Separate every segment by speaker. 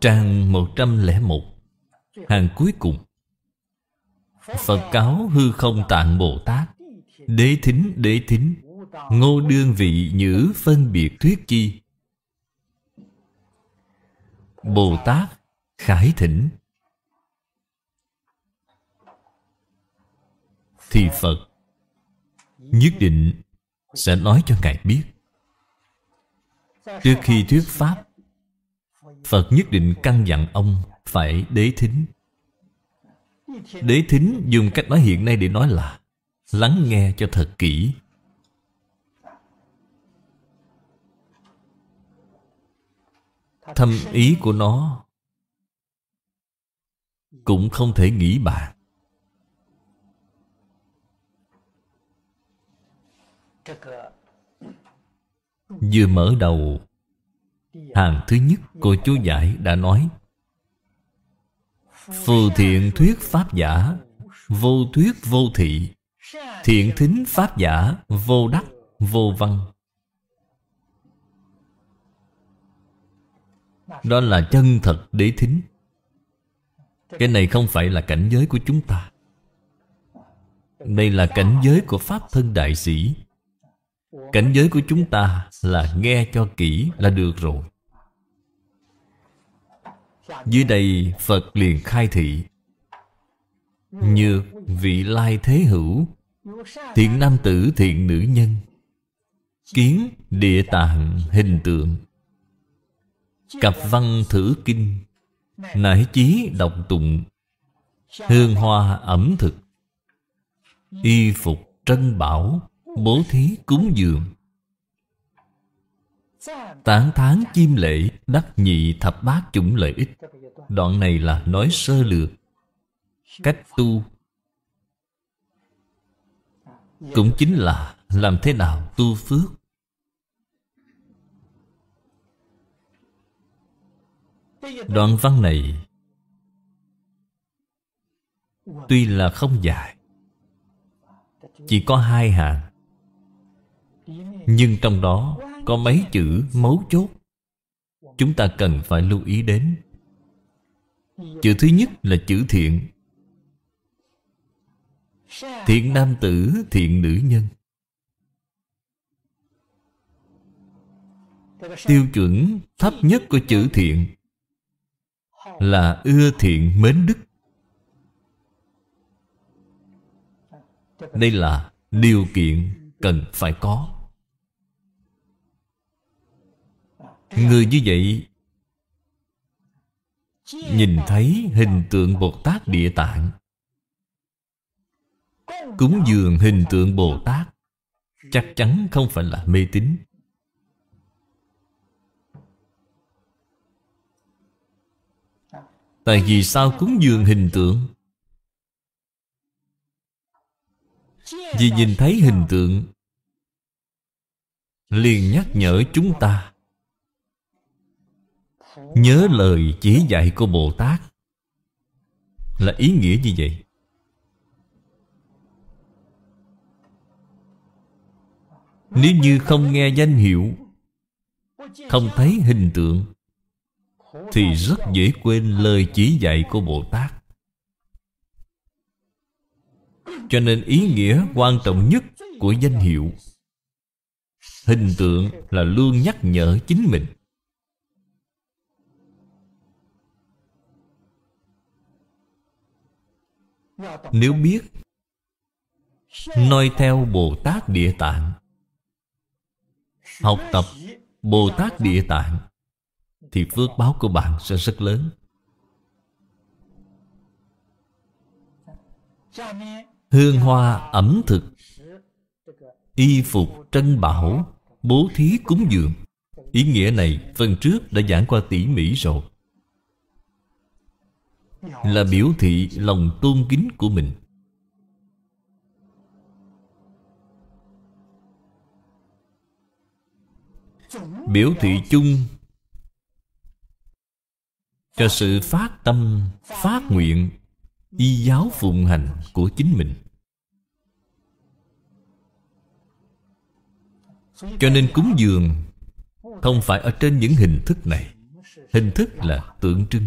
Speaker 1: Trang 101 Hàng cuối cùng Phật cáo hư không tạng Bồ Tát Đế thính đế thính Ngô đương vị nhữ phân biệt thuyết chi Bồ Tát khải thỉnh Thì Phật Nhất định sẽ nói cho Ngài biết Trước khi thuyết Pháp Phật nhất định căn dặn ông phải đế thính Đế thính dùng cách nói hiện nay để nói là Lắng nghe cho thật kỹ Thâm ý của nó Cũng không thể nghĩ bàn Vừa mở đầu Hàng thứ nhất cô chú giải đã nói Phù thiện thuyết pháp giả Vô thuyết vô thị Thiện thính pháp giả Vô đắc vô văn Đó là chân thật đế thính Cái này không phải là cảnh giới của chúng ta Đây là cảnh giới của Pháp Thân Đại Sĩ cảnh giới của chúng ta là nghe cho kỹ là được rồi dưới đây phật liền khai thị nhược vị lai thế hữu thiện nam tử thiện nữ nhân kiến địa tạng hình tượng cặp văn thử kinh nải chí độc tụng hương hoa ẩm thực y phục trân bảo bố thí cúng dường tán tháng chim lễ đắc nhị thập bát chủng lợi ích đoạn này là nói sơ lược cách tu cũng chính là làm thế nào tu phước đoạn văn này tuy là không dài chỉ có hai hàng nhưng trong đó có mấy chữ mấu chốt chúng ta cần phải lưu ý đến chữ thứ nhất là chữ thiện thiện nam tử thiện nữ nhân tiêu chuẩn thấp nhất của chữ thiện là ưa thiện mến đức đây là điều kiện cần phải có Người như vậy Nhìn thấy hình tượng Bồ Tát Địa Tạng Cúng dường hình tượng Bồ Tát Chắc chắn không phải là mê tín Tại vì sao cúng dường hình tượng Vì nhìn thấy hình tượng Liền nhắc nhở chúng ta Nhớ lời chỉ dạy của Bồ Tát Là ý nghĩa như vậy Nếu như không nghe danh hiệu Không thấy hình tượng Thì rất dễ quên lời chỉ dạy của Bồ Tát Cho nên ý nghĩa quan trọng nhất của danh hiệu Hình tượng là luôn nhắc nhở chính mình nếu biết noi theo bồ tát địa tạng học tập bồ tát địa tạng thì phước báo của bạn sẽ rất lớn hương hoa ẩm thực y phục trân bảo bố thí cúng dường ý nghĩa này phần trước đã giảng qua tỉ mỉ rồi là biểu thị lòng tôn kính của mình biểu thị chung cho sự phát tâm phát nguyện y giáo phụng hành của chính mình cho nên cúng dường không phải ở trên những hình thức này hình thức là tượng trưng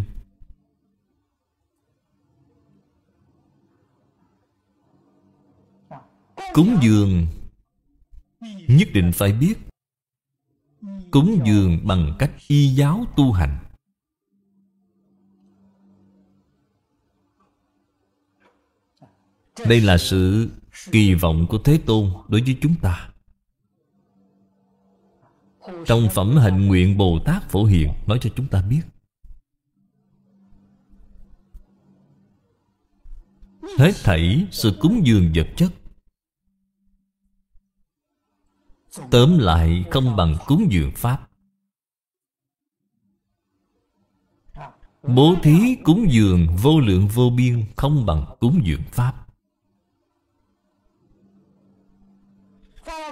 Speaker 1: Cúng dường Nhất định phải biết Cúng dường bằng cách y giáo tu hành Đây là sự kỳ vọng của Thế Tôn đối với chúng ta Trong phẩm hạnh nguyện Bồ Tát Phổ Hiền Nói cho chúng ta biết Hết thảy sự cúng dường vật chất Tóm lại không bằng cúng dường Pháp Bố thí cúng dường vô lượng vô biên Không bằng cúng dường Pháp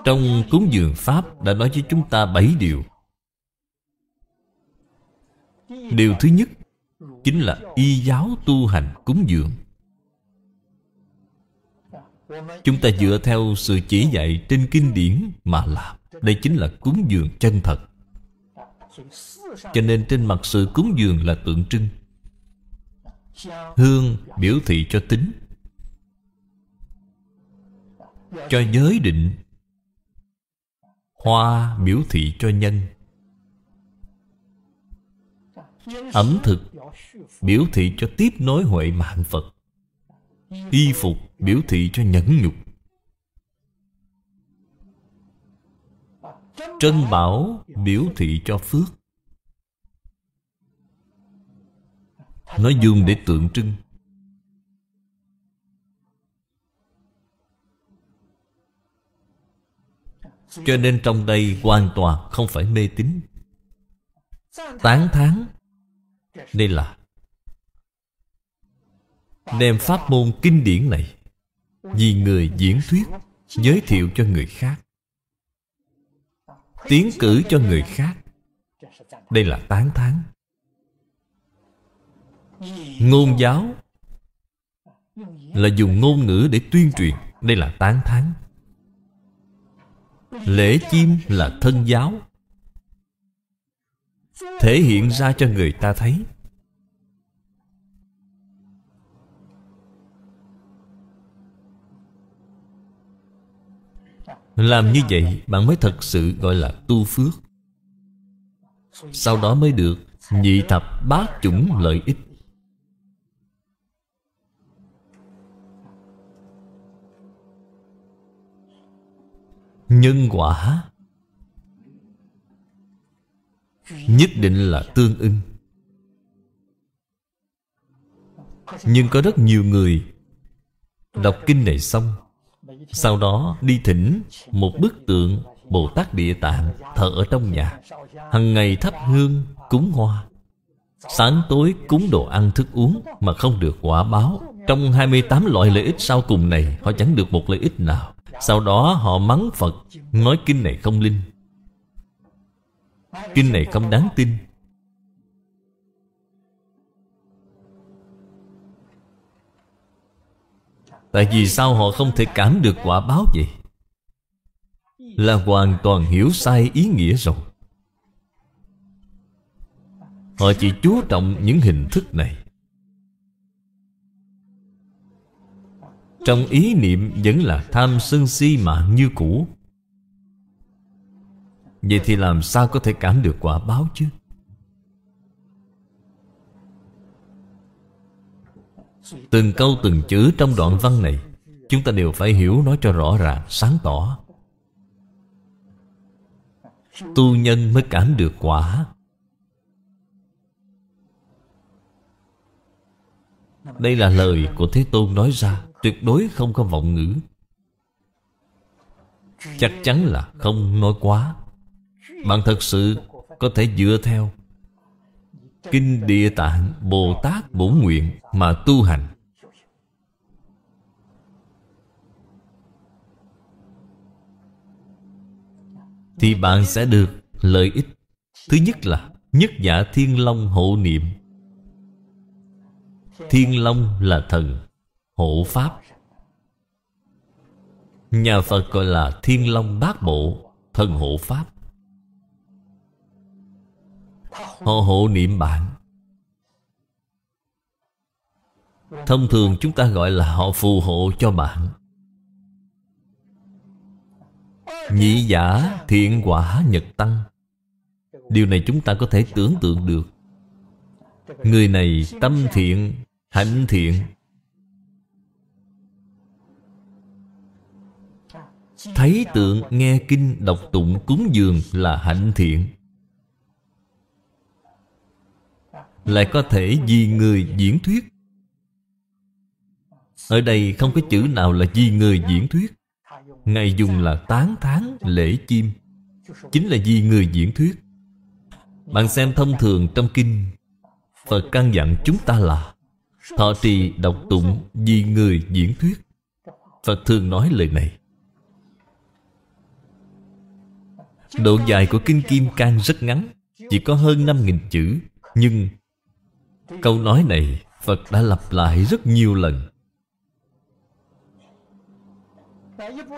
Speaker 1: Trong cúng dường Pháp đã nói với chúng ta bảy điều Điều thứ nhất Chính là y giáo tu hành cúng dường Chúng ta dựa theo sự chỉ dạy trên kinh điển mà làm Đây chính là cúng dường chân thật Cho nên trên mặt sự cúng dường là tượng trưng Hương biểu thị cho tính Cho giới định Hoa biểu thị cho nhân
Speaker 2: Ẩm thực biểu
Speaker 1: thị cho tiếp nối huệ mạng Phật Y phục biểu thị cho nhẫn nhục trân bảo biểu thị cho phước nó dùng để tượng trưng cho nên trong đây hoàn toàn không phải mê tín tán thán đây là đem pháp môn kinh điển này vì người diễn thuyết giới thiệu cho người khác tiến cử cho người khác đây là tán thán ngôn giáo là dùng ngôn ngữ để tuyên truyền đây là tán thán
Speaker 2: lễ chim
Speaker 1: là thân giáo thể hiện ra cho người ta thấy Làm như vậy bạn mới thật sự gọi là tu phước Sau đó mới được nhị thập bát chủng lợi ích Nhân quả Nhất định là tương ưng Nhưng có rất nhiều người Đọc kinh này xong sau đó đi thỉnh một bức tượng Bồ Tát Địa Tạng thờ ở trong nhà hằng ngày thắp hương cúng hoa Sáng tối cúng đồ ăn thức uống mà không được quả báo Trong 28 loại lợi ích sau cùng này Họ chẳng được một lợi ích nào Sau đó họ mắng Phật Nói kinh này không linh Kinh này không đáng tin Tại vì sao họ không thể cảm được quả báo vậy? Là hoàn toàn hiểu sai ý nghĩa rồi Họ chỉ chú trọng những hình thức này Trong ý niệm vẫn là tham sân si mạng như cũ Vậy thì làm sao có thể cảm được quả báo chứ? Từng câu từng chữ trong đoạn văn này Chúng ta đều phải hiểu nói cho rõ ràng, sáng tỏ Tu nhân mới cảm được quả Đây là lời của Thế Tôn nói ra Tuyệt đối không có vọng ngữ Chắc chắn là không nói quá Bạn thật sự có thể dựa theo Kinh Địa Tạng Bồ Tát bổn Nguyện mà tu hành Thì bạn sẽ được lợi ích Thứ nhất là Nhất giả Thiên Long hộ niệm Thiên Long là thần Hộ Pháp Nhà Phật gọi là Thiên Long Bát Bộ Thần Hộ Pháp Họ hộ niệm bạn Thông thường chúng ta gọi là họ phù hộ cho bạn Nhị giả thiện quả nhật tăng Điều này chúng ta có thể tưởng tượng được Người này tâm thiện, hạnh thiện Thấy tượng, nghe kinh, đọc tụng, cúng dường là hạnh thiện lại có thể vì người diễn thuyết ở đây không có chữ nào là vì người diễn thuyết ngài dùng là tán thán lễ chim chính là vì người diễn thuyết bạn xem thông thường trong kinh phật căn dặn chúng ta là thọ trì đọc tụng vì người diễn thuyết phật thường nói lời này độ dài của kinh kim cang rất ngắn chỉ có hơn năm nghìn chữ nhưng Câu nói này Phật đã lặp lại rất nhiều lần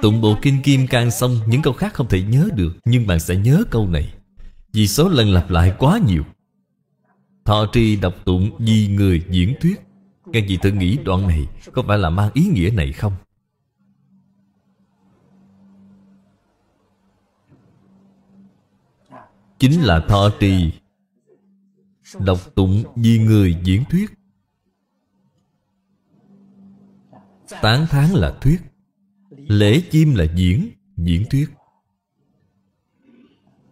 Speaker 1: Tụng bộ Kinh Kim Cang xong Những câu khác không thể nhớ được Nhưng bạn sẽ nhớ câu này Vì số lần lặp lại quá nhiều Thọ trì đọc tụng vì người diễn thuyết Các gì tự nghĩ đoạn này Có phải là mang ý nghĩa này không? Chính là thọ trì Đọc tụng vì người diễn thuyết Tán tháng là thuyết Lễ chim là diễn, diễn thuyết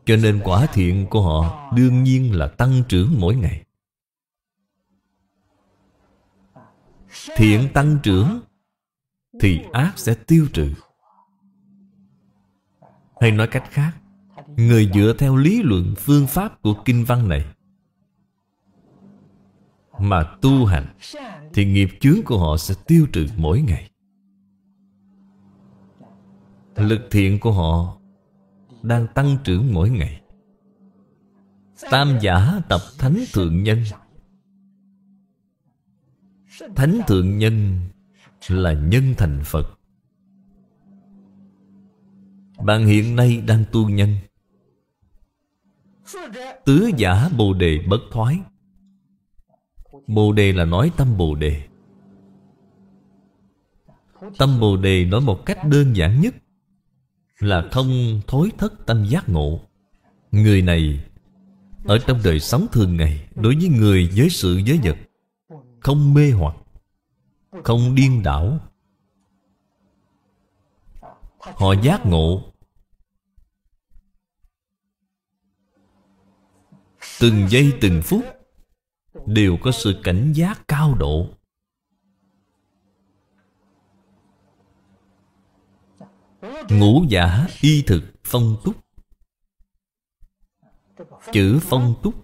Speaker 1: Cho nên quả thiện của họ đương nhiên là tăng trưởng mỗi ngày Thiện tăng trưởng Thì ác sẽ tiêu trừ Hay nói cách khác Người dựa theo lý luận phương pháp của kinh văn này mà tu hành Thì nghiệp chướng của họ sẽ tiêu trừ mỗi ngày Lực thiện của họ đang tăng trưởng mỗi ngày Tam giả tập thánh thượng nhân Thánh thượng nhân là nhân thành Phật Bạn hiện nay đang tu nhân Tứ giả bồ đề bất thoái Bồ đề là nói tâm bồ đề Tâm bồ đề nói một cách đơn giản nhất Là không thối thất tâm giác ngộ Người này Ở trong đời sống thường ngày Đối với người giới sự giới vật Không mê hoặc Không điên đảo Họ giác ngộ Từng giây từng phút đều có sự cảnh giác cao độ ngũ giả y thực phong túc chữ phong túc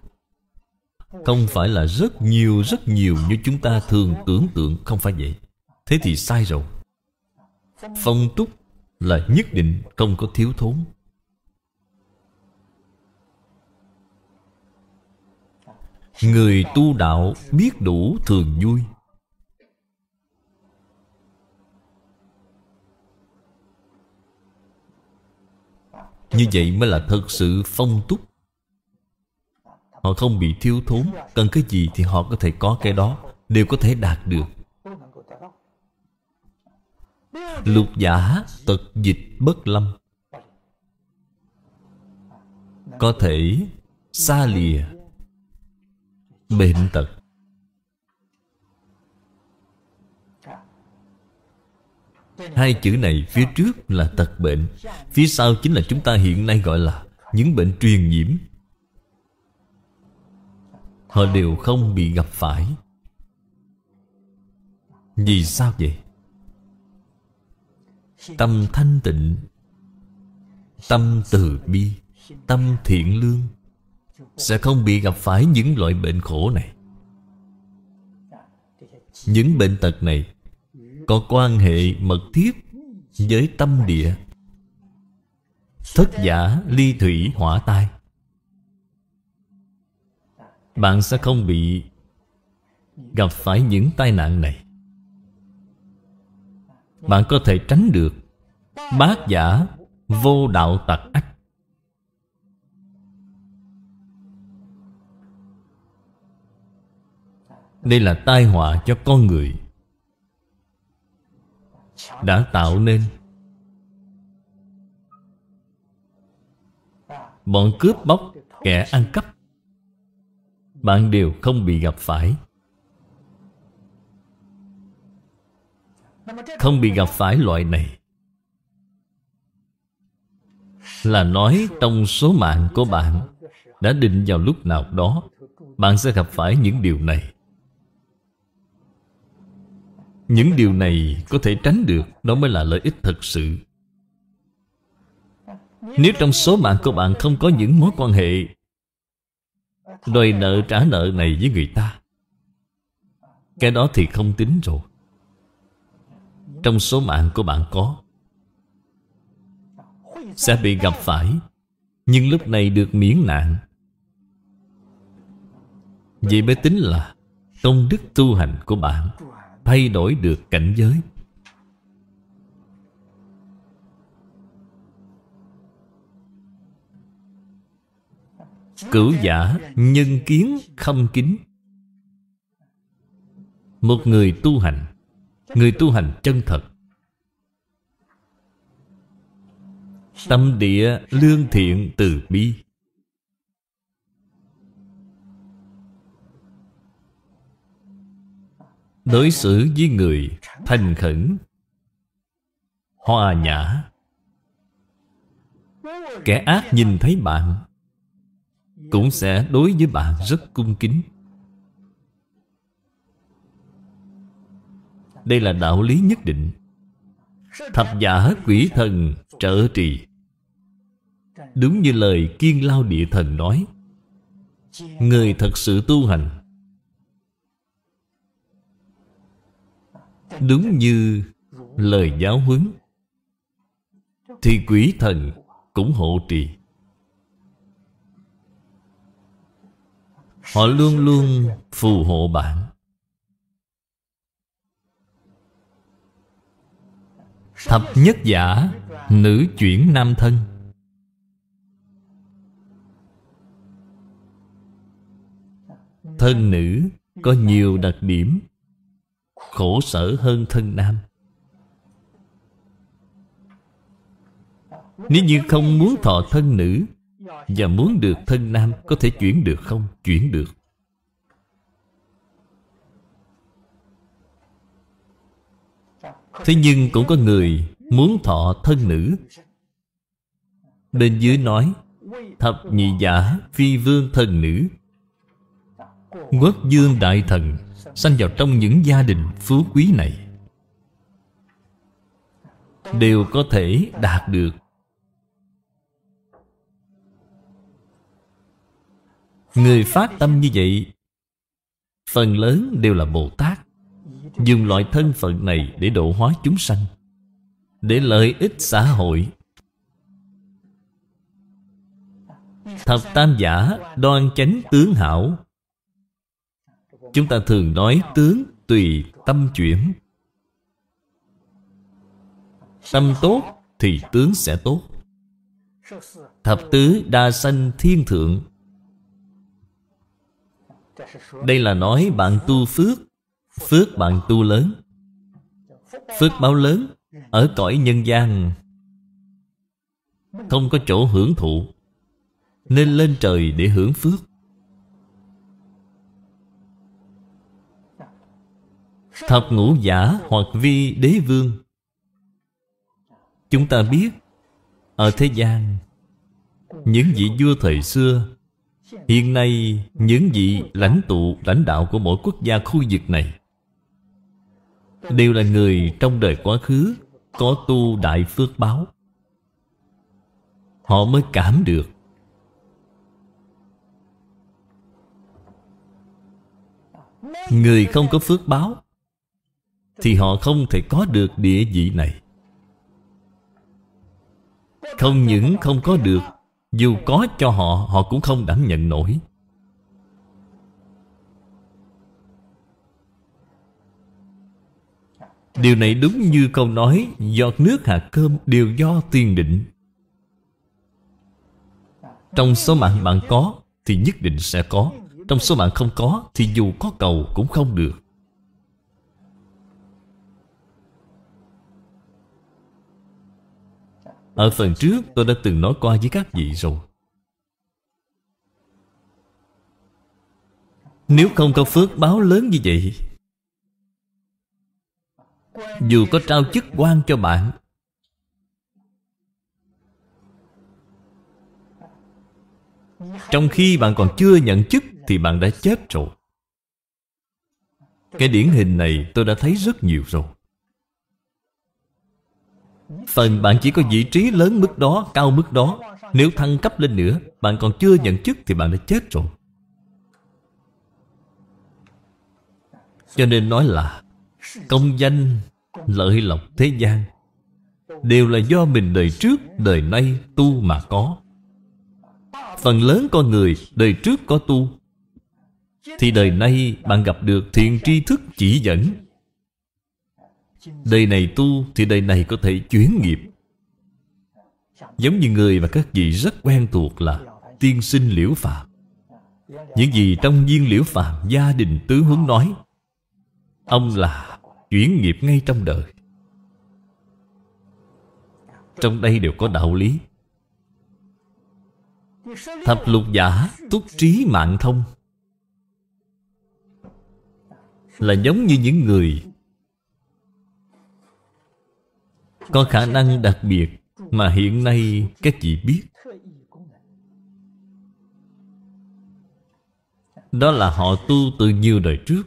Speaker 1: không phải là rất nhiều rất nhiều như chúng ta thường tưởng tượng không phải vậy thế thì sai rồi phong túc là nhất định không có thiếu thốn Người tu đạo biết đủ thường vui Như vậy mới là thật sự phong túc Họ không bị thiếu thốn Cần cái gì thì họ có thể có cái đó Đều có thể đạt được Lục giả tật dịch bất lâm Có thể xa lìa bệnh tật hai chữ này phía trước là tật bệnh phía sau chính là chúng ta hiện nay gọi là những bệnh truyền nhiễm họ đều không bị gặp phải vì sao vậy tâm thanh tịnh tâm từ bi tâm thiện lương sẽ không bị gặp phải những loại bệnh khổ này Những bệnh tật này Có quan hệ mật thiết Với tâm địa Thất giả ly thủy hỏa tai Bạn sẽ không bị Gặp phải những tai nạn này Bạn có thể tránh được bát giả vô đạo tặc ách Đây là tai họa cho con người Đã tạo nên Bọn cướp bóc Kẻ ăn cắp Bạn đều không bị gặp phải Không bị gặp phải loại này Là nói trong số mạng của bạn Đã định vào lúc nào đó Bạn sẽ gặp phải những điều này những điều này có thể tránh được Đó mới là lợi ích thật sự Nếu trong số bạn của bạn không có những mối quan hệ Đòi nợ trả nợ này với người ta Cái đó thì không tính rồi Trong số mạng của bạn có Sẽ bị gặp phải Nhưng lúc này được miễn nạn Vậy mới tính là Công đức tu hành của bạn thay đổi được cảnh giới cửu giả nhân kiến khâm kính một người tu hành người tu hành chân thật tâm địa lương thiện từ bi Đối xử với người thành khẩn Hòa nhã Kẻ ác nhìn thấy bạn Cũng sẽ đối với bạn rất cung kính Đây là đạo lý nhất định Thập giả quỷ thần trợ trì Đúng như lời kiên lao địa thần nói Người thật sự tu hành đúng như lời giáo huấn thì quỷ thần cũng hộ trì họ luôn luôn phù hộ bạn thập nhất giả nữ chuyển nam thân thân nữ có nhiều đặc điểm khổ sở hơn thân nam Nếu như không muốn thọ thân nữ Và muốn được thân nam Có thể chuyển được không? Chuyển được Thế nhưng cũng có người Muốn thọ thân nữ Bên dưới nói Thập nhị giả Phi vương thần nữ Quốc dương đại thần sanh vào trong những gia đình phú quý này đều có thể đạt được người phát tâm như vậy phần lớn đều là bồ tát dùng loại thân phận này để độ hóa chúng sanh để lợi ích xã hội thập tam giả đoan chánh tướng hảo Chúng ta thường nói tướng tùy tâm chuyển Tâm tốt thì tướng sẽ tốt Thập tứ đa sanh thiên thượng Đây là nói bạn tu phước Phước bạn tu lớn Phước báo lớn Ở cõi nhân gian Không có chỗ hưởng thụ Nên lên trời để hưởng phước Thập ngũ giả hoặc vi đế vương Chúng ta biết Ở thế gian Những vị vua thời xưa Hiện nay những vị lãnh tụ lãnh đạo của mỗi quốc gia khu vực này Đều là người trong đời quá khứ Có tu đại phước báo Họ mới cảm được Người không có phước báo thì họ không thể có được địa vị này Không những không có được Dù có cho họ Họ cũng không đảm nhận nổi Điều này đúng như câu nói Giọt nước hạt cơm đều do tiền định Trong số mạng bạn có Thì nhất định sẽ có Trong số mạng không có Thì dù có cầu cũng không được Ở phần trước tôi đã từng nói qua với các vị rồi Nếu không có phước báo lớn như vậy Dù có trao chức quan cho bạn Trong khi bạn còn chưa nhận chức Thì bạn đã chết rồi Cái điển hình này tôi đã thấy rất nhiều rồi Phần bạn chỉ có vị trí lớn mức đó, cao mức đó Nếu thăng cấp lên nữa Bạn còn chưa nhận chức thì bạn đã chết rồi Cho nên nói là Công danh, lợi lộc thế gian Đều là do mình đời trước, đời nay tu mà có Phần lớn con người đời trước có tu Thì đời nay bạn gặp được thiện tri thức chỉ dẫn Đời này tu thì đời này có thể chuyển nghiệp Giống như người mà các vị rất quen thuộc là Tiên sinh liễu phạm Những gì trong viên liễu phạm Gia đình tứ hướng nói Ông là chuyển nghiệp ngay trong đời Trong đây đều có đạo lý Thập lục giả túc trí mạng thông Là giống như những người Có khả năng đặc biệt Mà hiện nay các vị biết Đó là họ tu từ nhiều đời trước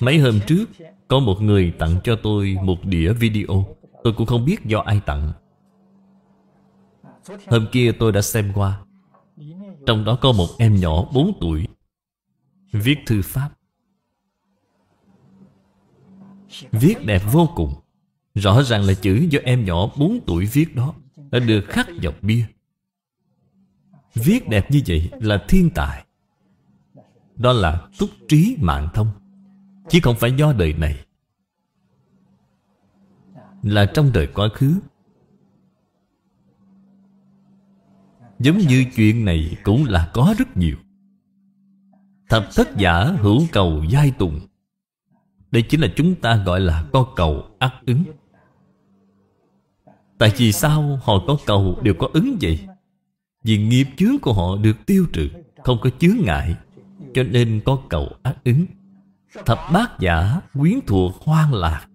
Speaker 2: Mấy hôm trước
Speaker 1: Có một người tặng cho tôi một đĩa video Tôi cũng không biết do ai tặng Hôm kia tôi đã xem qua Trong đó có một em nhỏ 4 tuổi Viết thư pháp Viết đẹp vô cùng Rõ ràng là chữ do em nhỏ 4 tuổi viết đó Đã được khắc dọc bia Viết đẹp như vậy là thiên tài Đó là túc trí mạng thông Chứ không phải do đời này Là trong đời quá khứ Giống như chuyện này cũng là có rất nhiều Thập thất giả hữu cầu giai tùng đây chính là chúng ta gọi là có cầu ác ứng Tại vì sao họ có cầu đều có ứng vậy? Vì nghiệp chướng của họ được tiêu trừ Không có chướng ngại Cho nên có cầu ác ứng Thập bát giả quyến thuộc hoang lạc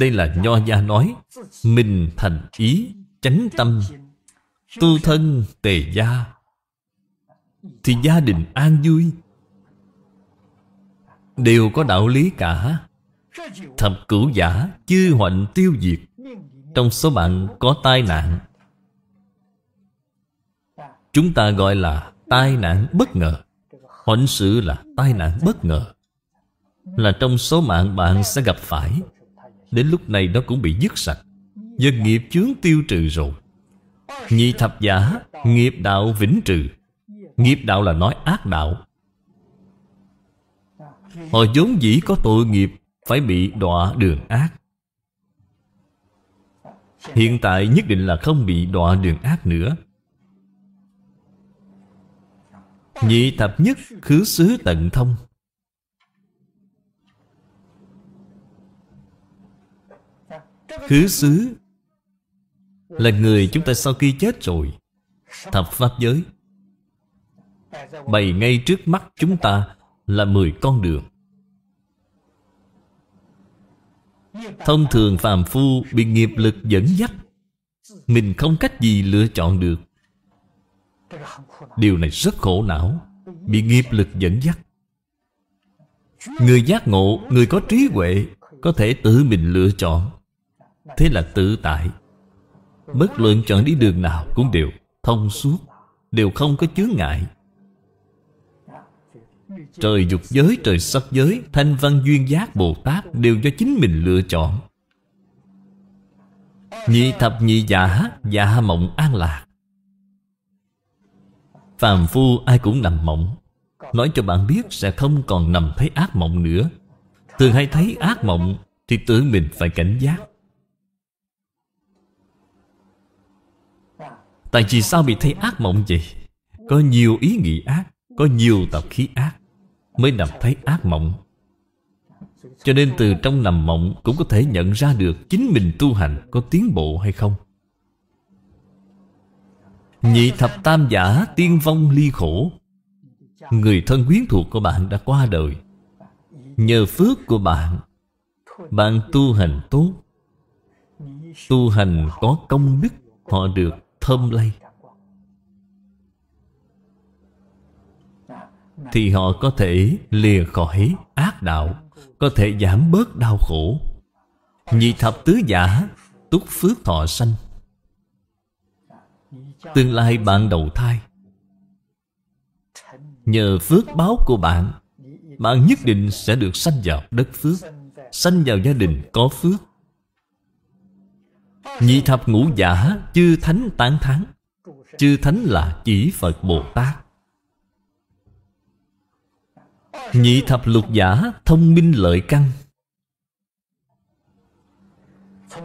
Speaker 1: Đây là Nho Gia nói Mình thành ý, chánh tâm Tu thân tề gia thì gia đình an vui Đều có đạo lý cả Thập cửu giả chư hoạnh tiêu diệt Trong số bạn có tai nạn Chúng ta gọi là tai nạn bất ngờ Hoạnh sự là tai nạn bất ngờ Là trong số mạng bạn sẽ gặp phải Đến lúc này nó cũng bị dứt sạch Dân nghiệp chướng tiêu trừ rồi Nhị thập giả Nghiệp đạo vĩnh trừ Nghiệp đạo là nói ác đạo Họ vốn dĩ có tội nghiệp Phải bị đọa đường ác Hiện tại nhất định là không bị đọa đường ác nữa Nhị thập nhất khứ xứ tận thông Khứ xứ Là người chúng ta sau khi chết rồi Thập pháp giới bày ngay trước mắt chúng ta là 10 con đường thông thường phàm phu bị nghiệp lực dẫn dắt mình không cách gì lựa chọn được điều này rất khổ não bị nghiệp lực dẫn dắt người giác ngộ người có trí huệ có thể tự mình lựa chọn thế là tự tại bất luận chọn đi đường nào cũng đều thông suốt đều không có chướng ngại trời dục giới trời sắc giới thanh văn duyên giác bồ tát đều do chính mình lựa chọn nhị thập nhị giả giả mộng an lạc phàm phu ai cũng nằm mộng nói cho bạn biết sẽ không còn nằm thấy ác mộng nữa thường hay thấy ác mộng thì tự mình phải cảnh giác tại vì sao bị thấy ác mộng vậy có nhiều ý nghĩ ác có nhiều tập khí ác mới nằm thấy ác mộng cho nên từ trong nằm mộng cũng có thể nhận ra được chính mình tu hành có tiến bộ hay không Nhị thập tam giả tiên vong ly khổ Người thân quyến thuộc của bạn đã qua đời Nhờ phước của bạn Bạn tu hành tốt Tu hành có công đức Họ được thơm lây thì họ có thể lìa khỏi ác đạo có thể giảm bớt đau khổ nhị thập tứ giả túc phước thọ sanh tương lai bạn đầu thai nhờ phước báo của bạn bạn nhất định sẽ được sanh vào đất phước sanh vào gia đình có phước nhị thập ngũ giả chư thánh tán thán chư thánh là chỉ phật bồ tát Nhị thập lục giả Thông minh lợi căn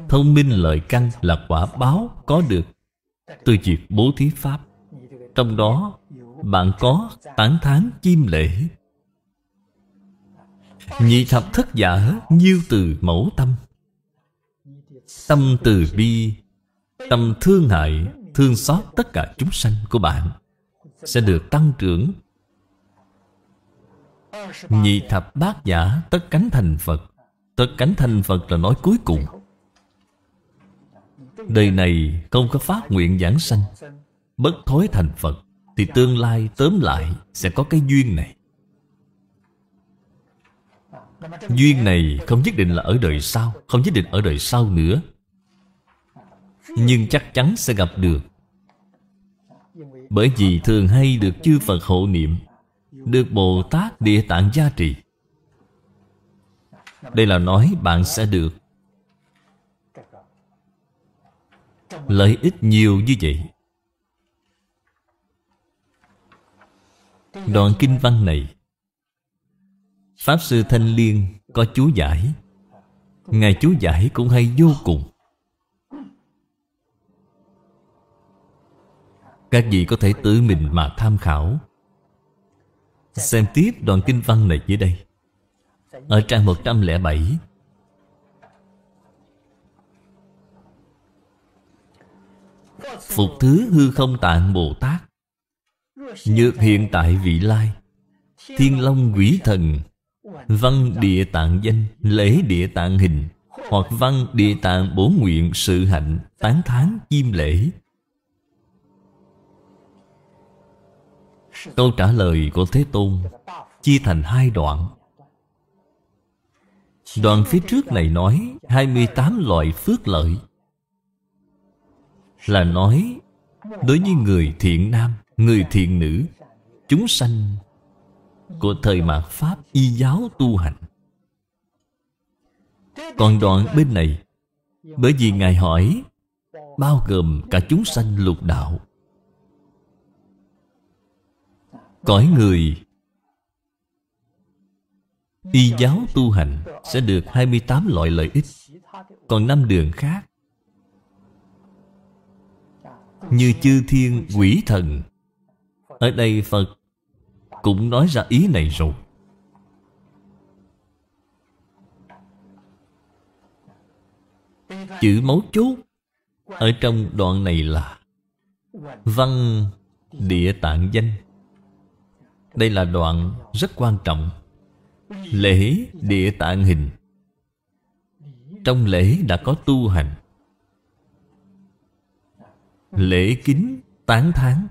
Speaker 1: Thông minh lợi căn là quả báo có được Từ việc bố thí pháp Trong đó bạn có tán thán chim lễ Nhị thập thất giả như từ mẫu tâm Tâm từ bi Tâm thương hại Thương xót tất cả chúng sanh của bạn Sẽ được tăng trưởng Nhị thập bát giả tất cánh thành Phật Tất cánh thành Phật là nói cuối cùng Đời này không có phát nguyện giảng sanh Bất thối thành Phật Thì tương lai tóm lại sẽ có cái duyên này Duyên này không nhất định là ở đời sau Không nhất định ở đời sau nữa Nhưng chắc chắn sẽ gặp được Bởi vì thường hay được chư Phật hộ niệm được Bồ Tát Địa Tạng gia trì Đây là nói bạn sẽ được Lợi ích nhiều như vậy Đoạn kinh văn này Pháp Sư Thanh Liên có chú giải Ngài chú giải cũng hay vô cùng Các vị có thể tự mình mà tham khảo Xem tiếp đoạn kinh văn này dưới đây Ở trang 107 Phục thứ hư không tạng Bồ Tát
Speaker 2: Nhược hiện
Speaker 1: tại vị lai Thiên Long quỷ thần Văn địa tạng danh Lễ địa tạng hình Hoặc văn địa tạng bổ nguyện sự hạnh Tán tháng chim lễ Câu trả lời của Thế Tôn Chia thành hai đoạn Đoạn phía trước này nói 28 loại phước lợi Là nói Đối với người thiện nam Người thiện nữ Chúng sanh Của thời mạt Pháp y giáo tu hành Còn đoạn bên này Bởi vì Ngài hỏi Bao gồm cả chúng sanh lục đạo cõi người y giáo tu hành sẽ được 28 loại lợi ích còn năm đường khác như chư thiên quỷ thần ở đây phật cũng nói ra ý này rồi chữ mấu chốt ở trong đoạn này là văn địa tạng danh đây là đoạn rất quan trọng Lễ địa tạng hình Trong lễ đã có tu hành Lễ kính tán tháng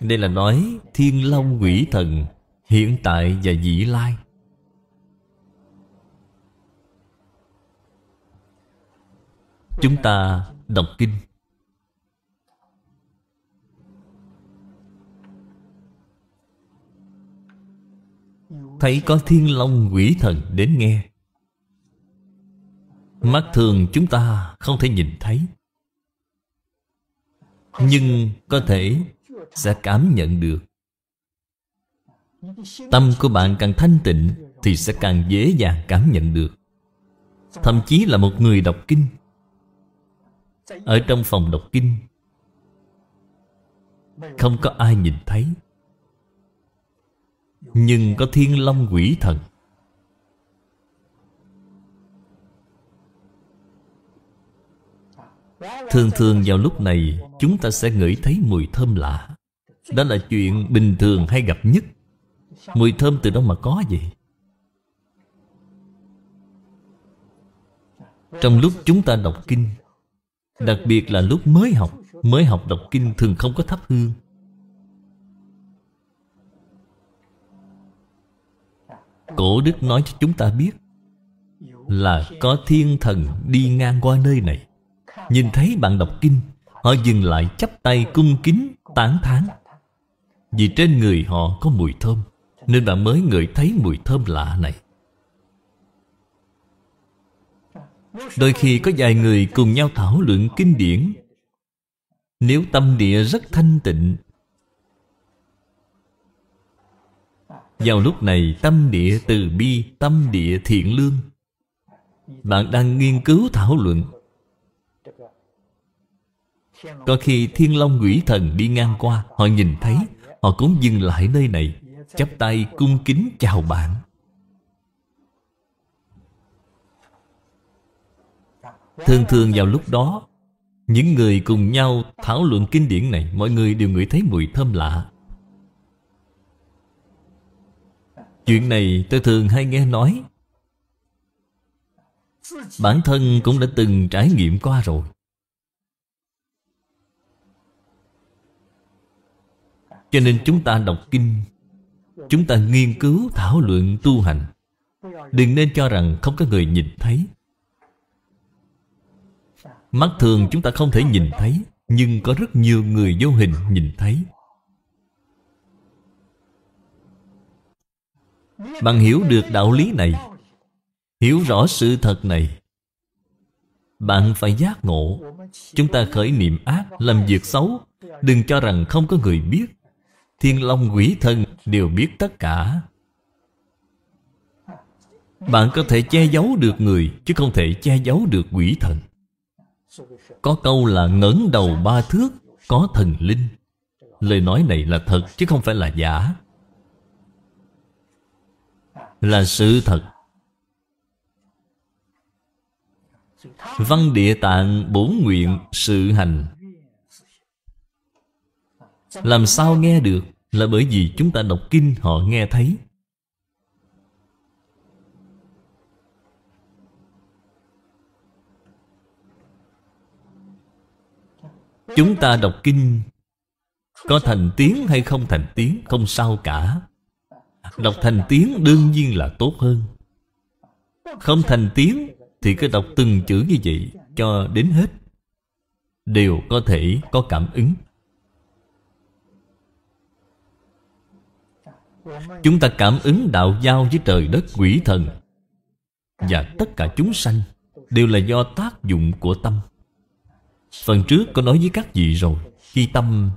Speaker 1: Đây là nói thiên long quỷ thần Hiện tại và dĩ lai Chúng ta đọc kinh Thấy có thiên long quỷ thần đến nghe Mắt thường chúng ta không thể nhìn thấy Nhưng có thể sẽ cảm nhận được Tâm của bạn càng thanh tịnh Thì sẽ càng dễ dàng cảm nhận được Thậm chí là một người đọc kinh Ở trong phòng đọc kinh Không có ai nhìn thấy nhưng có thiên long quỷ thần Thường thường vào lúc này Chúng ta sẽ ngửi thấy mùi thơm lạ Đó là chuyện bình thường hay gặp nhất Mùi thơm từ đâu mà có vậy Trong lúc chúng ta đọc kinh Đặc biệt là lúc mới học Mới học đọc kinh thường không có thắp hương Cổ đức nói cho chúng ta biết Là có thiên thần đi ngang qua nơi này Nhìn thấy bạn đọc kinh Họ dừng lại chắp tay cung kính tán thán Vì trên người họ có mùi thơm Nên bạn mới ngửi thấy mùi thơm lạ này Đôi khi có vài người cùng nhau thảo luận kinh điển Nếu tâm địa rất thanh tịnh Vào lúc này tâm địa từ bi Tâm địa thiện lương Bạn đang nghiên cứu thảo luận Có khi thiên long quỷ thần đi ngang qua Họ nhìn thấy Họ cũng dừng lại nơi này chắp tay cung kính chào bạn Thường thường vào lúc đó Những người cùng nhau thảo luận kinh điển này Mọi người đều ngửi thấy mùi thơm lạ Chuyện này tôi thường hay nghe nói Bản thân cũng đã từng trải nghiệm qua rồi Cho nên chúng ta đọc kinh Chúng ta nghiên cứu thảo luận tu hành Đừng nên cho rằng không có người nhìn thấy Mắt thường chúng ta không thể nhìn thấy Nhưng có rất nhiều người vô hình nhìn thấy Bạn hiểu được đạo lý này Hiểu rõ sự thật này Bạn phải giác ngộ Chúng ta khởi niệm ác Làm việc xấu Đừng cho rằng không có người biết Thiên Long quỷ thân đều biết tất cả Bạn có thể che giấu được người Chứ không thể che giấu được quỷ thần Có câu là ngẩng đầu ba thước Có thần linh Lời nói này là thật chứ không phải là giả là sự thật Văn địa tạng bốn nguyện sự hành Làm sao nghe được Là bởi vì chúng ta đọc kinh họ nghe thấy Chúng ta đọc kinh Có thành tiếng hay không thành tiếng Không sao cả Đọc thành tiếng đương nhiên là tốt hơn Không thành tiếng Thì cứ đọc từng chữ như vậy Cho đến hết Đều có thể có cảm ứng Chúng ta cảm ứng đạo giao với trời đất quỷ thần Và tất cả chúng sanh Đều là do tác dụng của tâm Phần trước có nói với các vị rồi Khi tâm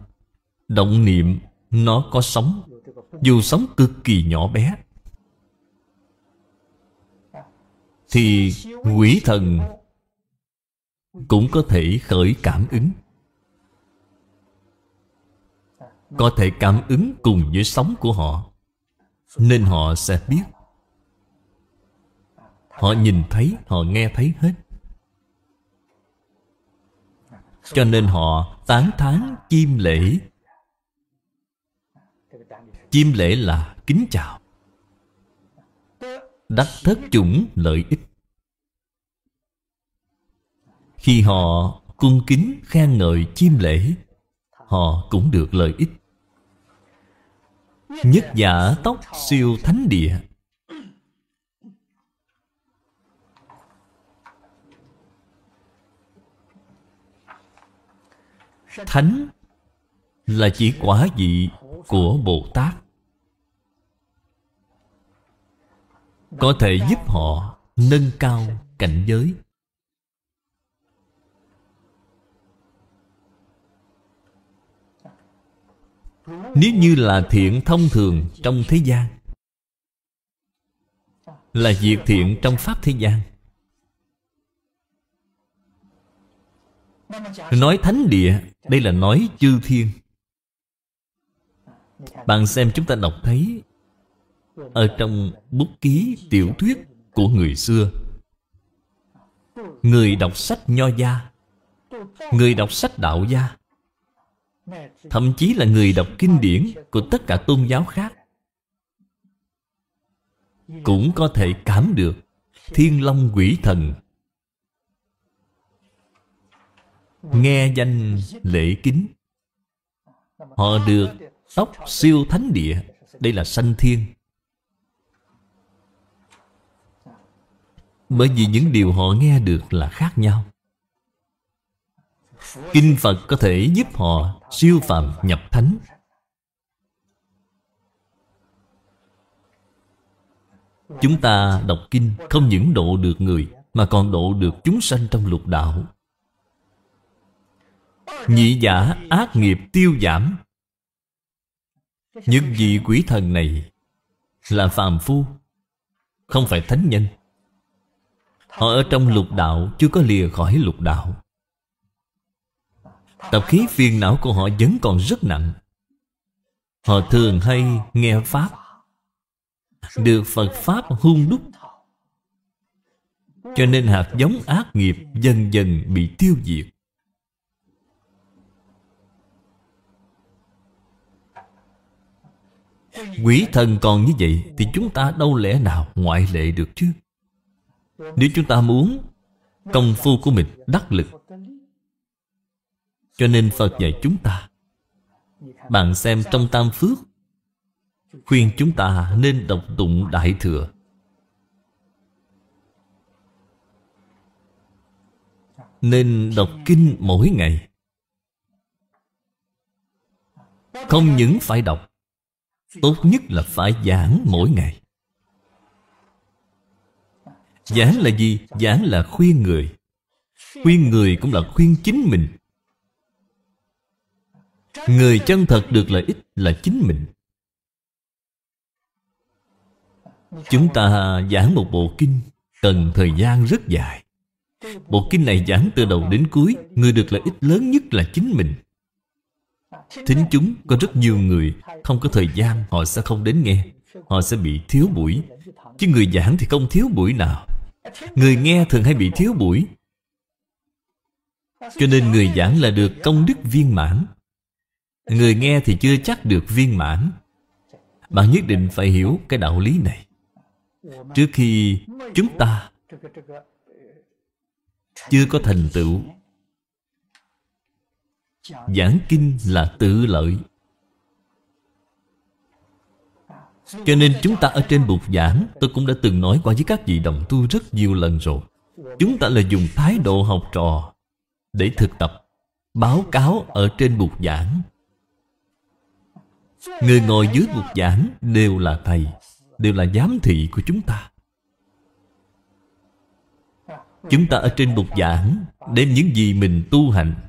Speaker 1: Động niệm Nó có sống dù sống cực kỳ nhỏ bé thì quỷ thần cũng có thể khởi cảm ứng có thể cảm ứng cùng với sóng của họ nên họ sẽ biết họ nhìn thấy họ nghe thấy hết cho nên họ tán thán chim lễ Chiêm lễ là kính chào Đắc thất chủng lợi ích Khi họ cung kính khen ngợi chiêm lễ Họ cũng được lợi ích Nhất giả tóc siêu thánh địa Thánh là chỉ quả vị của Bồ Tát Có thể giúp họ nâng cao cảnh giới Nếu như là thiện thông thường trong thế gian Là việc thiện trong Pháp thế gian Nói thánh địa Đây là nói chư thiên bạn xem chúng ta đọc thấy Ở trong bút ký tiểu thuyết của người xưa Người đọc sách nho gia Người đọc sách đạo gia Thậm chí là người đọc kinh điển Của tất cả tôn giáo khác Cũng có thể cảm được Thiên Long quỷ thần
Speaker 2: Nghe danh
Speaker 1: lễ kính Họ được Tóc siêu thánh địa Đây là sanh thiên Bởi vì những điều họ nghe được là khác nhau Kinh Phật có thể giúp họ siêu phàm nhập thánh Chúng ta đọc kinh không những độ được người Mà còn độ được chúng sanh trong lục đạo Nhị giả ác nghiệp tiêu giảm những vị quỷ thần này Là phàm phu Không phải thánh nhân Họ ở trong lục đạo Chưa có lìa khỏi lục đạo Tập khí phiền não của họ vẫn còn rất nặng Họ thường hay nghe Pháp Được Phật Pháp hung đúc Cho nên hạt giống ác nghiệp Dần dần bị tiêu diệt Quỷ thần còn như vậy Thì chúng ta đâu lẽ nào ngoại lệ được chứ Nếu chúng ta muốn Công phu của mình đắc lực Cho nên Phật dạy chúng ta
Speaker 2: Bạn xem trong
Speaker 1: Tam Phước Khuyên chúng ta nên đọc tụng Đại Thừa Nên đọc kinh mỗi ngày Không những phải đọc Tốt nhất là phải giảng mỗi ngày Giảng là gì? Giảng là khuyên người Khuyên người cũng là khuyên chính mình Người chân thật được lợi ích là chính mình Chúng ta giảng một bộ kinh Cần thời gian rất dài Bộ kinh này giảng từ đầu đến cuối Người được lợi ích lớn nhất là chính mình Thính chúng có rất nhiều người Không có thời gian họ sẽ không đến nghe Họ sẽ bị thiếu buổi Chứ người giảng thì không thiếu buổi nào Người nghe thường hay bị thiếu buổi Cho nên người giảng là được công đức viên mãn Người nghe thì chưa chắc được viên mãn Bạn nhất định phải hiểu cái đạo lý này
Speaker 2: Trước khi chúng ta
Speaker 1: Chưa có thành tựu giảng kinh là tự lợi cho nên chúng ta ở trên bục giảng tôi cũng đã từng nói qua với các vị đồng tu rất nhiều lần rồi chúng ta là dùng thái độ học trò để thực tập báo cáo ở trên bục giảng người ngồi dưới bục giảng đều là thầy đều là giám thị của chúng ta chúng ta ở trên bục giảng đem những gì mình tu hành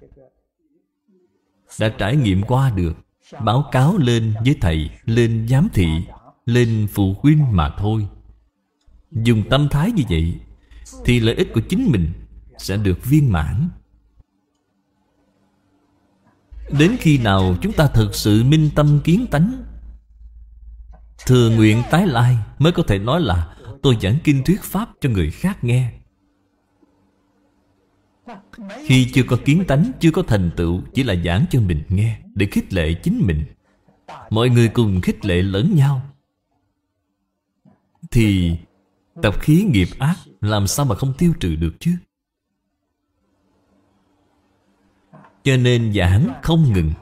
Speaker 1: đã trải nghiệm qua được báo cáo lên với thầy lên giám thị lên phụ huynh mà thôi dùng tâm thái như vậy thì lợi ích của chính mình sẽ được viên mãn đến khi nào chúng ta thực sự minh tâm kiến tánh thừa nguyện tái lai mới có thể nói là tôi giảng kinh thuyết pháp cho người khác nghe khi chưa có kiến tánh, chưa có thành tựu Chỉ là giảng cho mình nghe Để khích lệ chính mình Mọi người cùng khích lệ lẫn nhau Thì tập khí nghiệp ác Làm sao mà không tiêu trừ được chứ Cho nên giảng không ngừng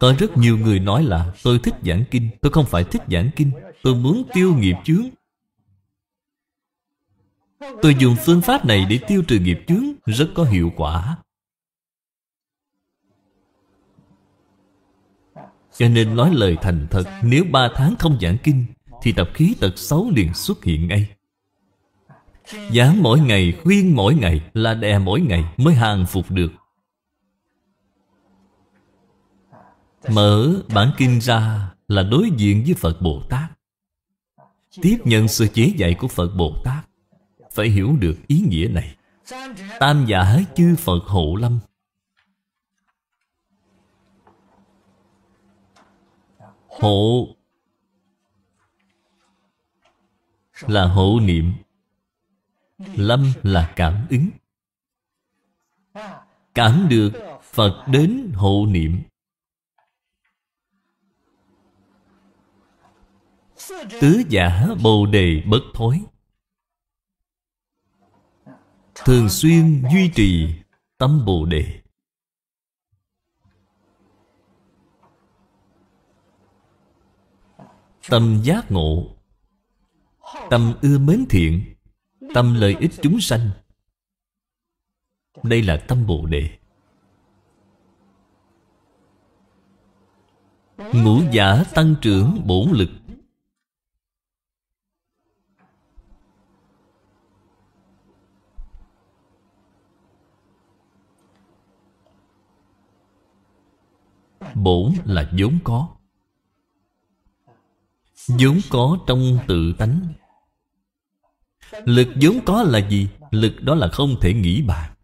Speaker 1: Có rất nhiều người nói là Tôi thích giảng kinh Tôi không phải thích giảng kinh Tôi muốn tiêu nghiệp chướng Tôi dùng phương pháp này để tiêu trừ nghiệp chướng Rất có hiệu quả Cho nên nói lời thành thật Nếu ba tháng không giảng kinh Thì tập khí tật xấu liền xuất hiện ngay Giảng mỗi ngày, khuyên mỗi ngày Là đè mỗi ngày mới hàng phục được Mở bản kinh ra Là đối diện với Phật Bồ Tát Tiếp nhận sự chế dạy của Phật Bồ Tát phải hiểu được ý nghĩa này Tam giả chư Phật hộ lâm Hộ Là hộ niệm Lâm là cảm ứng Cảm được Phật đến hộ niệm Tứ giả bồ đề bất thối thường xuyên duy trì tâm bồ đề tâm giác ngộ tâm ưa mến thiện tâm lợi ích chúng sanh đây là tâm bồ đề
Speaker 2: ngũ giả
Speaker 1: tăng trưởng bổn lực Bổn là vốn có vốn có trong tự tánh Lực vốn có là gì? Lực đó là không thể nghĩ bàn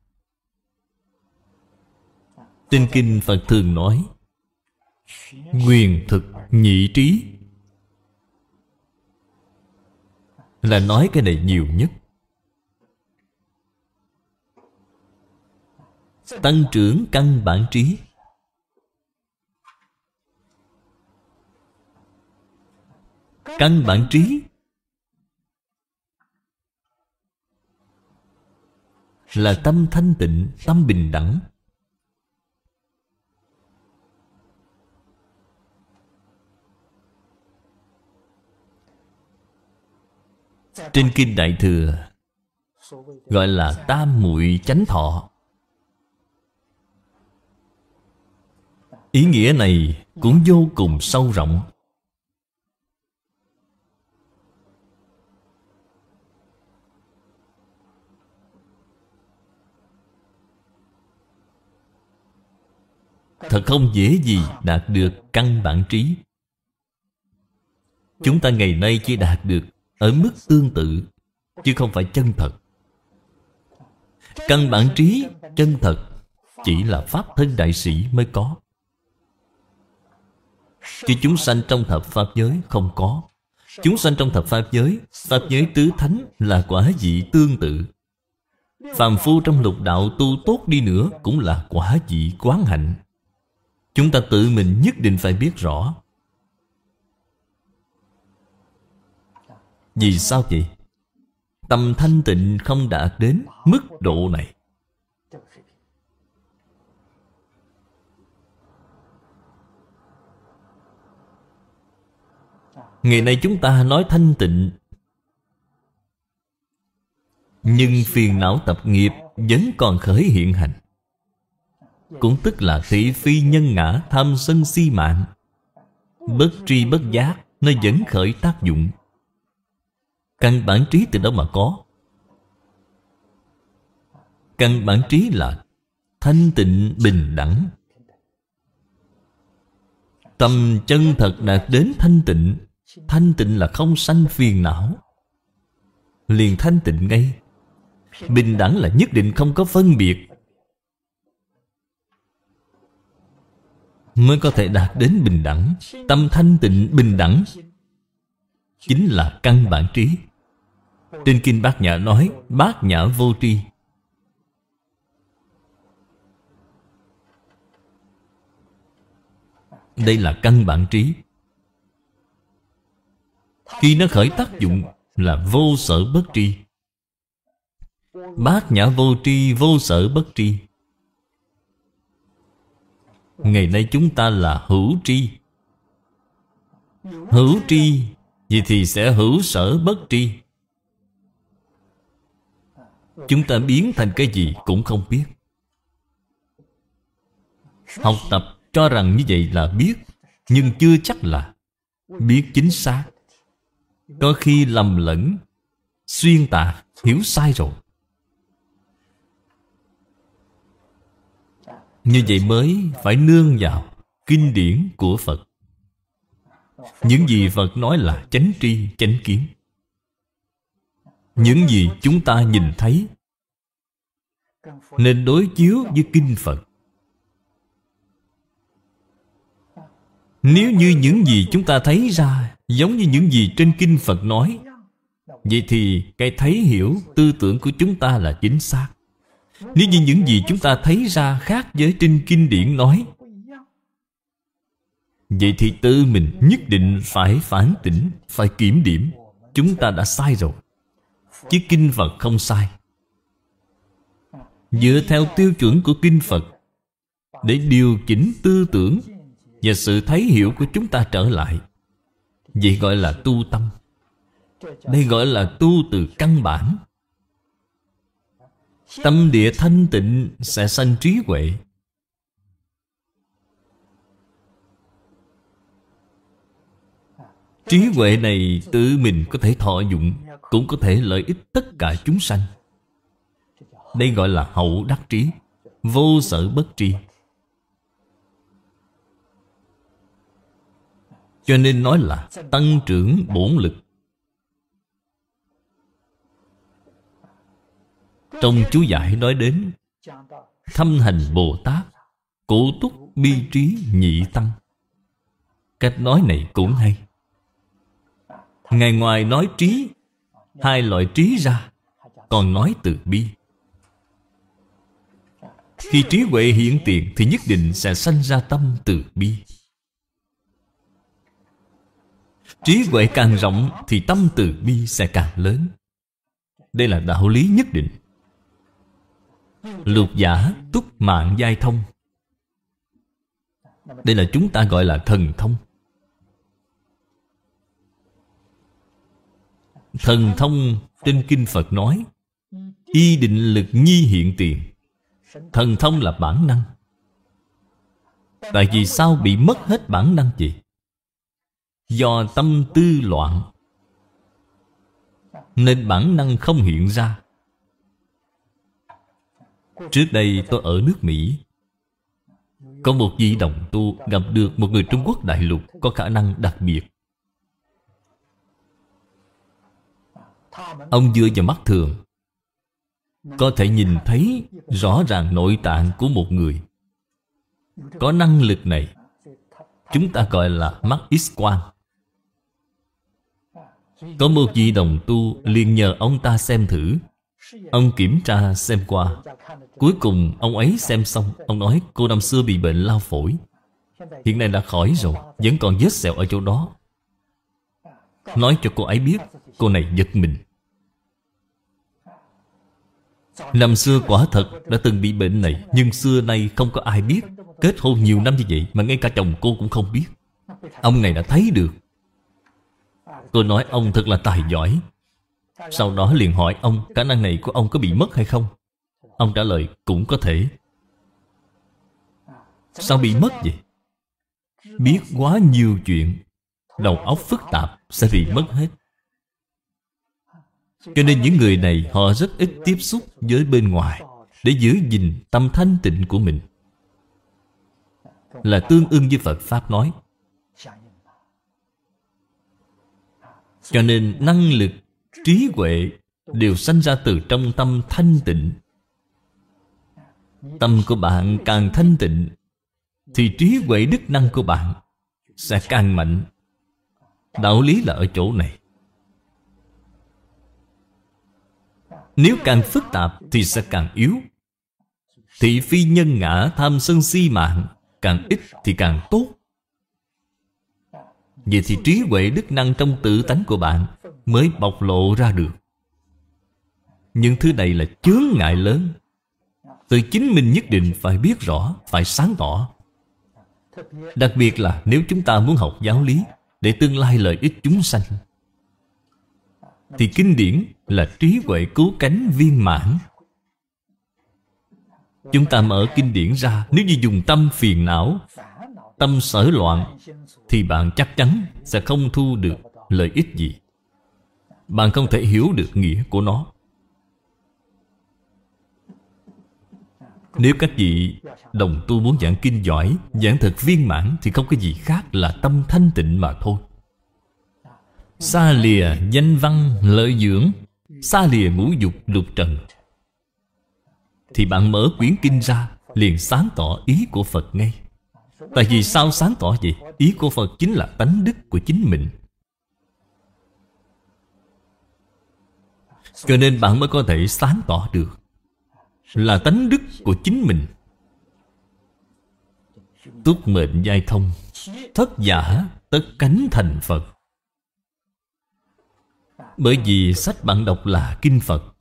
Speaker 1: Trên Kinh Phật thường nói Quyền thực nhị trí Là nói cái này nhiều nhất Tăng trưởng căn bản trí căn bản trí là tâm thanh tịnh tâm bình đẳng trên kinh đại thừa gọi là tam muội chánh thọ ý nghĩa này cũng vô cùng sâu rộng Thật không dễ gì đạt được căn bản trí Chúng ta ngày nay chỉ đạt được Ở mức tương tự Chứ không phải chân thật Căn bản trí chân thật Chỉ là Pháp thân đại sĩ mới có Chứ chúng sanh trong thập Pháp giới không có Chúng sanh trong thập Pháp giới Pháp giới tứ thánh là quả dị tương tự Phàm phu trong lục đạo tu tốt đi nữa Cũng là quả dị quán hạnh Chúng ta tự mình nhất định phải biết rõ Vì sao vậy? Tâm thanh tịnh không đạt đến mức độ này Ngày nay chúng ta nói thanh tịnh Nhưng phiền não tập nghiệp vẫn còn khởi hiện hành cũng tức là thị phi nhân ngã tham sân si mạng bất tri bất giác nó vẫn khởi tác dụng căn bản trí từ đâu mà có căn bản trí là thanh tịnh bình đẳng tâm chân thật đạt đến thanh tịnh thanh tịnh là không sanh phiền não liền thanh tịnh ngay bình đẳng là nhất định không có phân biệt mới có thể đạt đến bình đẳng tâm thanh tịnh bình đẳng chính là căn bản trí trên kinh bát nhã nói bát nhã vô tri đây là căn bản trí khi nó khởi tác dụng là vô sở bất tri bát nhã vô tri vô sở bất tri Ngày nay chúng ta là hữu tri Hữu tri Vậy thì sẽ hữu sở bất tri Chúng ta biến thành cái gì cũng không biết Học tập cho rằng như vậy là biết Nhưng chưa chắc là Biết chính xác Có khi lầm lẫn Xuyên tạc Hiểu sai rồi Như vậy mới phải nương vào Kinh điển của Phật Những gì Phật nói là chánh tri, chánh kiến Những gì chúng ta nhìn thấy Nên đối chiếu với Kinh Phật Nếu như những gì chúng ta thấy ra Giống như những gì trên Kinh Phật nói Vậy thì cái thấy hiểu tư tưởng của chúng ta là chính xác nếu như những gì chúng ta thấy ra khác với trên kinh điển nói Vậy thì tư mình nhất định phải phản tỉnh Phải kiểm điểm Chúng ta đã sai rồi Chứ kinh Phật không sai Dựa theo tiêu chuẩn của kinh Phật Để điều chỉnh tư tưởng Và sự thấy hiểu của chúng ta trở lại Vậy gọi là tu tâm Đây gọi là tu từ căn bản Tâm địa thanh tịnh sẽ sanh trí huệ Trí huệ này tự mình có thể thọ dụng Cũng có thể lợi ích tất cả chúng sanh Đây gọi là hậu đắc trí Vô sở bất tri Cho nên nói là tăng trưởng bổn lực Trong chú giải nói đến Thâm hành Bồ Tát Cổ túc bi trí nhị tăng Cách nói này cũng hay Ngày ngoài nói trí Hai loại trí ra Còn nói từ bi Khi trí huệ hiện tiền Thì nhất định sẽ sanh ra tâm từ bi Trí huệ càng rộng Thì tâm từ bi sẽ càng lớn Đây là đạo lý nhất định Lục giả túc mạng giai thông Đây là chúng ta gọi là thần thông Thần thông trên Kinh Phật nói Y định lực nhi hiện tiền Thần thông là bản năng Tại vì sao bị mất hết bản năng vậy? Do tâm tư loạn Nên bản năng không hiện ra Trước đây tôi ở nước Mỹ Có một vị đồng tu gặp được một người Trung Quốc đại lục Có khả năng đặc biệt Ông dựa vào mắt thường Có thể nhìn thấy rõ ràng nội tạng của một người Có năng lực này Chúng ta gọi là mắt x-quang Có một vị đồng tu liền nhờ ông ta xem thử Ông kiểm tra xem qua Cuối cùng ông ấy xem xong Ông nói cô năm xưa bị bệnh lao phổi Hiện nay đã khỏi rồi Vẫn còn vết sẹo ở chỗ đó Nói cho cô ấy biết Cô này giật mình Năm xưa quả thật đã từng bị bệnh này Nhưng xưa nay không có ai biết Kết hôn nhiều năm như vậy Mà ngay cả chồng cô cũng không biết Ông này đã thấy được Tôi nói ông thật là tài giỏi sau đó liền hỏi ông khả năng này của ông có bị mất hay không Ông trả lời cũng có thể Sao bị mất vậy? Biết quá nhiều chuyện Đầu óc phức tạp sẽ bị mất hết Cho nên những người này họ rất ít tiếp xúc với bên ngoài Để giữ gìn tâm thanh tịnh của mình Là tương ưng với Phật Pháp nói Cho nên năng lực trí huệ đều sanh ra từ trong tâm thanh tịnh tâm của bạn càng thanh tịnh thì trí huệ đức năng của bạn sẽ càng mạnh đạo lý là ở chỗ này nếu càng phức tạp thì sẽ càng yếu thị phi nhân ngã tham sân si mạng càng ít thì càng tốt Vậy thì trí huệ đức năng trong tự tánh của bạn mới bộc lộ ra được những thứ này là chướng ngại lớn tự chính mình nhất định phải biết rõ phải sáng tỏ đặc biệt là nếu chúng ta muốn học giáo lý để tương lai lợi ích chúng sanh thì kinh điển là trí huệ cứu cánh viên mãn chúng ta mở kinh điển ra nếu như dùng tâm phiền não tâm sở loạn thì bạn chắc chắn sẽ không thu được lợi ích gì bạn không thể hiểu được nghĩa của nó Nếu các vị đồng tu muốn giảng kinh giỏi Giảng thật viên mãn Thì không có gì khác là tâm thanh tịnh mà thôi Xa lìa danh văn lợi dưỡng Xa lìa ngũ dục lục trần Thì bạn mở quyển kinh ra Liền sáng tỏ ý của Phật ngay Tại vì sao sáng tỏ vậy? Ý của Phật chính là tánh đức của chính mình Cho nên bạn mới có thể sáng tỏ được Là tánh đức của chính mình Túc mệnh giai thông Thất giả tất cánh thành Phật Bởi vì sách bạn đọc là Kinh Phật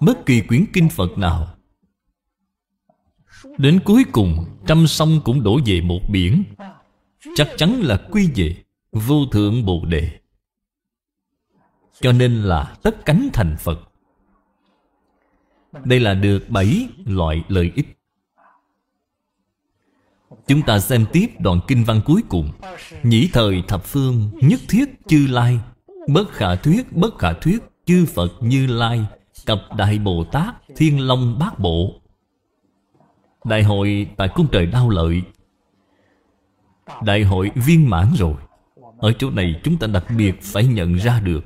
Speaker 1: Bất kỳ quyển Kinh Phật nào Đến cuối cùng Trăm sông cũng đổ về một biển Chắc chắn là quy về Vô thượng Bồ Đề cho nên là tất cánh thành Phật Đây là được bảy loại lợi ích Chúng ta xem tiếp đoạn kinh văn cuối cùng Nhĩ thời thập phương Nhất thiết chư lai Bất khả thuyết bất khả thuyết Chư Phật như lai Cập Đại Bồ Tát Thiên Long Bát Bộ Đại hội tại cung trời đau lợi Đại hội viên mãn rồi Ở chỗ này chúng ta đặc biệt phải nhận ra được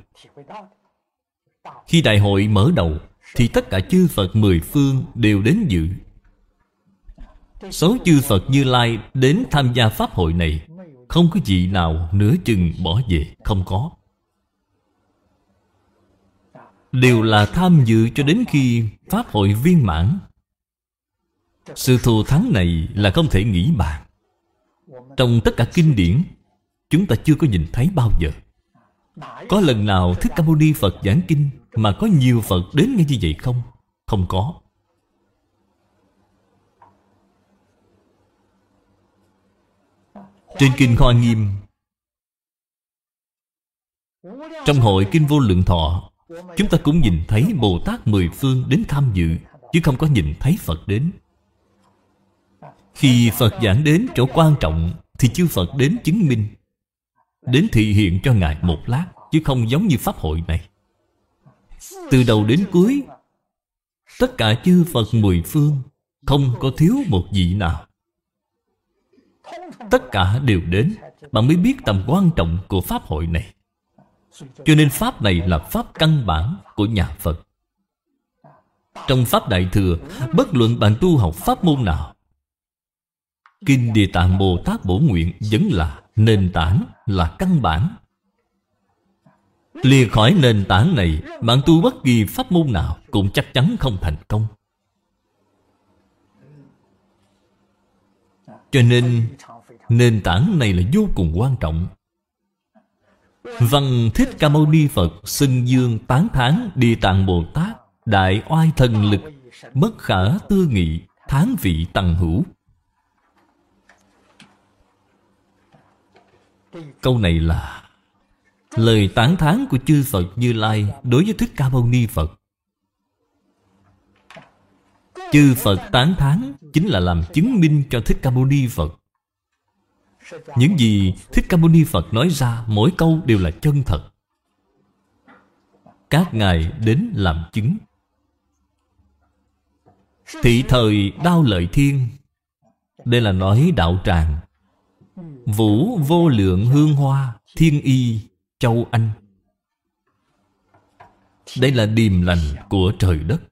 Speaker 1: khi đại hội mở đầu Thì tất cả chư Phật mười phương đều đến dự Số chư Phật Như Lai đến tham gia Pháp hội này Không có vị nào nửa chừng bỏ về Không có Đều là tham dự cho đến khi Pháp hội viên mãn Sự thù thắng này là không thể nghĩ bàn Trong tất cả kinh điển Chúng ta chưa có nhìn thấy bao giờ có lần nào Thích Ca Mâu Ni Phật giảng kinh Mà có nhiều Phật đến nghe như vậy không? Không có Trên kinh Hoa Nghiêm Trong hội kinh vô lượng thọ Chúng ta cũng nhìn thấy Bồ Tát mười phương đến tham dự Chứ không có nhìn thấy Phật đến Khi Phật giảng đến chỗ quan trọng Thì chư Phật đến chứng minh Đến thị hiện cho Ngài một lát Chứ không giống như Pháp hội này Từ đầu đến cuối Tất cả chư Phật mười phương Không có thiếu một vị nào Tất cả đều đến Bạn mới biết tầm quan trọng của Pháp hội này Cho nên Pháp này là Pháp căn bản của nhà Phật Trong Pháp Đại Thừa Bất luận bạn tu học Pháp môn nào Kinh Địa Tạng Bồ Tát Bổ Nguyện Vẫn là Nền tảng là căn bản Lìa khỏi nền tảng này Bạn tu bất kỳ pháp môn nào Cũng chắc chắn không thành công Cho nên Nền tảng này là vô cùng quan trọng Văn Thích Ca Mâu Ni Phật Xưng dương tán thán Địa Tạng Bồ Tát Đại oai thần lực Bất khả tư nghị Tháng vị tăng hữu Câu này là Lời tán thán của chư Phật Như Lai Đối với Thích Ca Mâu Ni Phật Chư Phật tán thán Chính là làm chứng minh cho Thích Ca Mâu Ni Phật Những gì Thích Ca Mâu Ni Phật nói ra Mỗi câu đều là chân thật Các ngài đến làm chứng Thị thời đao lợi thiên Đây là nói đạo tràng Vũ vô lượng hương hoa Thiên y châu Anh Đây là điềm lành của trời đất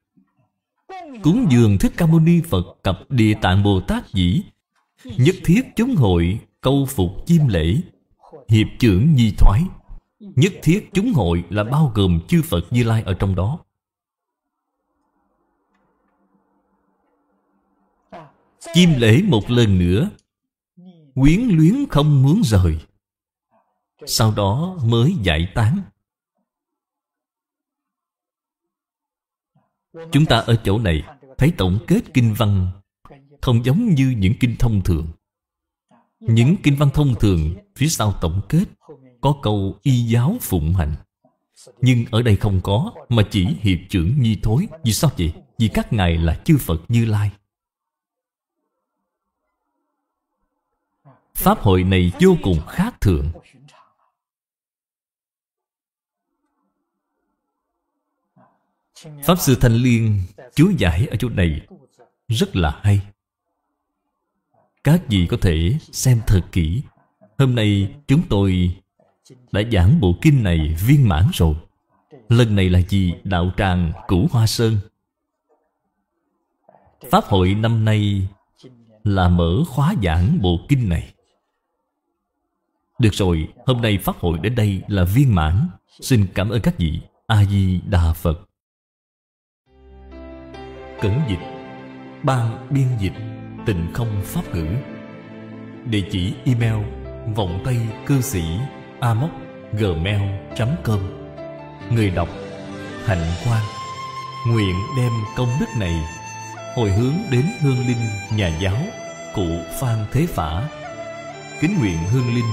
Speaker 1: Cúng dường Thích Ca Mâu Ni Phật Cập Địa Tạng Bồ Tát dĩ Nhất thiết chúng hội Câu phục chim lễ Hiệp trưởng nhi thoái Nhất thiết chúng hội là bao gồm chư Phật Như Lai ở trong đó chim lễ một lần nữa quyến luyến không muốn rời sau đó mới giải tán chúng ta ở chỗ này thấy tổng kết kinh văn không giống như những kinh thông thường những kinh văn thông thường phía sau tổng kết có câu y giáo phụng hành nhưng ở đây không có mà chỉ hiệp trưởng nhi thối vì sao vậy vì các ngài là chư phật như lai Pháp hội này vô cùng khác thường Pháp Sư Thanh Liên chú giải ở chỗ này rất là hay Các vị có thể xem thật kỹ Hôm nay chúng tôi đã giảng bộ kinh này viên mãn rồi Lần này là gì? Đạo tràng Cửu Hoa Sơn Pháp hội năm nay là mở khóa giảng bộ kinh này được rồi, hôm nay phát hội đến đây là viên mãn. Xin cảm ơn các vị. A-di-đà Phật. Cẩn dịch Ban biên dịch Tịnh không pháp ngữ Địa chỉ email Vọng tay cư sĩ amoc gmail.com Người đọc Hạnh quan Nguyện đem công đức này Hồi hướng đến hương linh nhà giáo Cụ Phan Thế Phả Kính nguyện hương linh